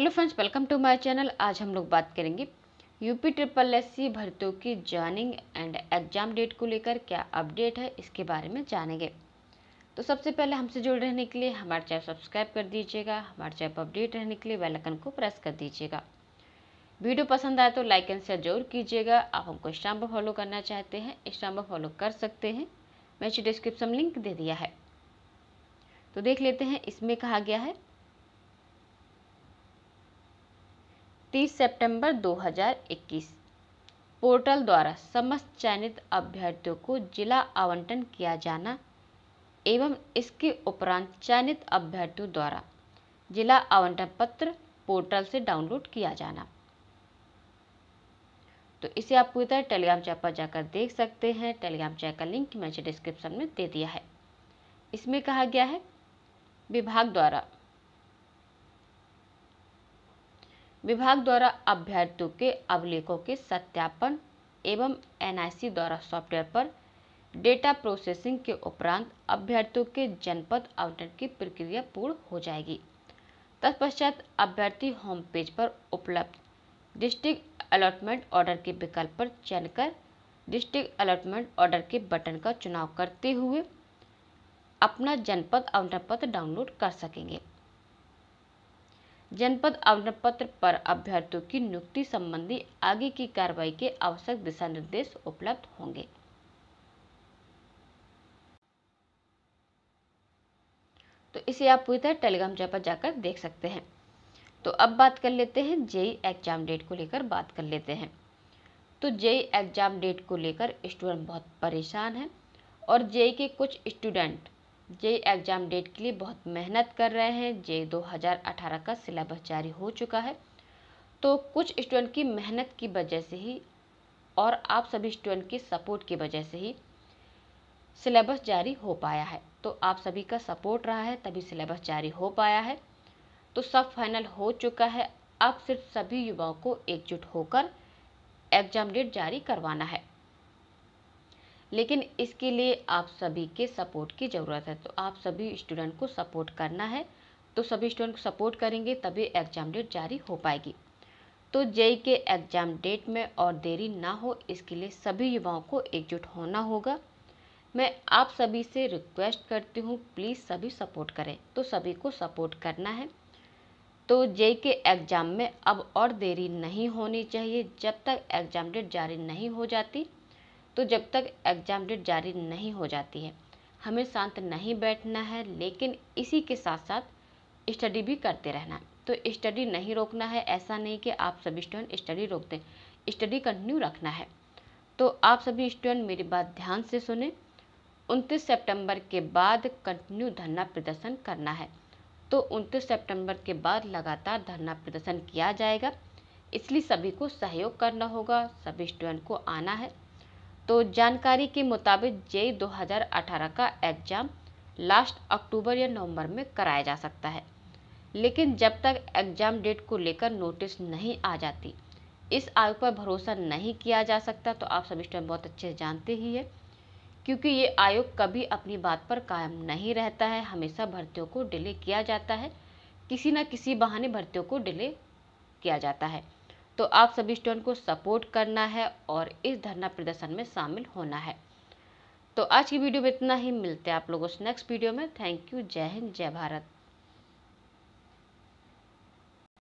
hello friends welcome to my channel आज हम लोग बात करेंगे यूपी ट्रिपल एस सी भर्तियों की जॉइनिंग एंड एग्जाम डेट को लेकर क्या अपडेट है इसके बारे में जानेंगे तो सबसे पहले हमसे जुड़े रहने के लिए हमारे चैनल सब्सक्राइब कर दीजिएगा हमारे चैनल पर अपडेट रहने के लिए वेलकन को प्रेस कर दीजिएगा वीडियो पसंद आए तो लाइक एंड शेयर जरूर कीजिएगा आप हमको इंस्टाम पर फॉलो करना चाहते हैं इंस्टाम पर फॉलो कर सकते हैं मैं डिस्क्रिप्शन लिंक दे दिया है तो देख लेते हैं इसमें कहा गया है तीस सितंबर 2021 पोर्टल द्वारा समस्त चयनित अभ्यर्थियों को जिला आवंटन किया जाना एवं इसके उपरांत चयनित अभ्यर्थियों द्वारा जिला आवंटन पत्र पोर्टल से डाउनलोड किया जाना तो इसे आप पूरी तरह टेलीग्राम चैप पर जाकर देख सकते हैं टेलीग्राम चैप का लिंक मैंने डिस्क्रिप्शन में दे दिया है इसमें कहा गया है विभाग द्वारा विभाग द्वारा अभ्यर्थियों के अभिलेखों के सत्यापन एवं एनआईसी द्वारा सॉफ्टवेयर पर डेटा प्रोसेसिंग के उपरांत अभ्यर्थियों के जनपद आवंटन की प्रक्रिया पूर्ण हो जाएगी तत्पश्चात अभ्यर्थी होम पेज पर उपलब्ध डिस्ट्रिक्ट अलॉटमेंट ऑर्डर के विकल्प पर चयन कर डिस्ट्रिक्ट अलॉटमेंट ऑर्डर के बटन का चुनाव करते हुए अपना जनपद आवंटन पत्र डाउनलोड कर सकेंगे जनपद पत्र पर अभ्यर्थियों की नियुक्ति संबंधी आगे की कार्रवाई के आवश्यक दिशा निर्देश उपलब्ध होंगे तो इसे आप पूरी तरह टेलीग्राम चैनल पर जाकर देख सकते हैं तो अब बात कर लेते हैं जेई एग्जाम डेट को लेकर बात कर लेते हैं तो जेई एग्जाम डेट को लेकर स्टूडेंट बहुत परेशान है और जेई के कुछ स्टूडेंट जे एग्ज़ाम डेट के लिए बहुत मेहनत कर रहे हैं जे 2018 का सिलेबस जारी हो चुका है तो कुछ स्टूडेंट की मेहनत की वजह से ही और आप सभी स्टूडेंट की सपोर्ट की वजह से ही सिलेबस जारी हो पाया है तो आप सभी का सपोर्ट रहा है तभी सिलेबस जारी हो पाया है तो सब फाइनल हो चुका है अब सिर्फ सभी युवाओं को एकजुट होकर एग्जाम डेट जारी करवाना है लेकिन इसके लिए आप सभी के सपोर्ट की ज़रूरत है तो आप सभी स्टूडेंट को सपोर्ट करना है तो सभी स्टूडेंट को सपोर्ट करेंगे तभी एग्ज़ाम डेट जारी हो पाएगी तो जेई के एग्ज़ाम डेट में और देरी ना हो इसके लिए सभी युवाओं को एकजुट होना होगा मैं आप सभी से रिक्वेस्ट करती हूँ प्लीज़ सभी सपोर्ट करें तो सभी को सपोर्ट करना है तो जे के एग्ज़ाम में अब और देरी नहीं होनी चाहिए जब तक एग्ज़ाम डेट जारी नहीं हो जाती तो जब तक एग्ज़ाम डेट जारी नहीं हो जाती है हमें शांत नहीं बैठना है लेकिन इसी के साथ साथ स्टडी भी करते रहना है तो स्टडी नहीं रोकना है ऐसा नहीं कि आप सभी स्टूडेंट स्टडी रोक दें स्टडी कंटिन्यू रखना है तो आप सभी स्टूडेंट मेरी बात ध्यान से सुने उनतीस सितंबर के बाद कंटिन्यू धरना प्रदर्शन करना है तो उनतीस सितंबर के बाद लगातार धरना प्रदर्शन किया जाएगा इसलिए सभी को सहयोग करना होगा सभी स्टूडेंट को आना है तो जानकारी के मुताबिक जे 2018 का एग्ज़ाम लास्ट अक्टूबर या नवंबर में कराया जा सकता है लेकिन जब तक एग्ज़ाम डेट को लेकर नोटिस नहीं आ जाती इस आयोग पर भरोसा नहीं किया जा सकता तो आप सभी स्टूडेंट बहुत अच्छे से जानते ही है क्योंकि ये आयोग कभी अपनी बात पर कायम नहीं रहता है हमेशा भर्तियों को डिले किया जाता है किसी न किसी बहाने भर्तियों को डिले किया जाता है तो आप सभी स्टूडेंट को सपोर्ट करना है और इस धरना प्रदर्शन में शामिल होना है तो आज की वीडियो में इतना ही मिलते हैं आप लोगों से नेक्स्ट वीडियो में थैंक यू जय हिंद जय भारत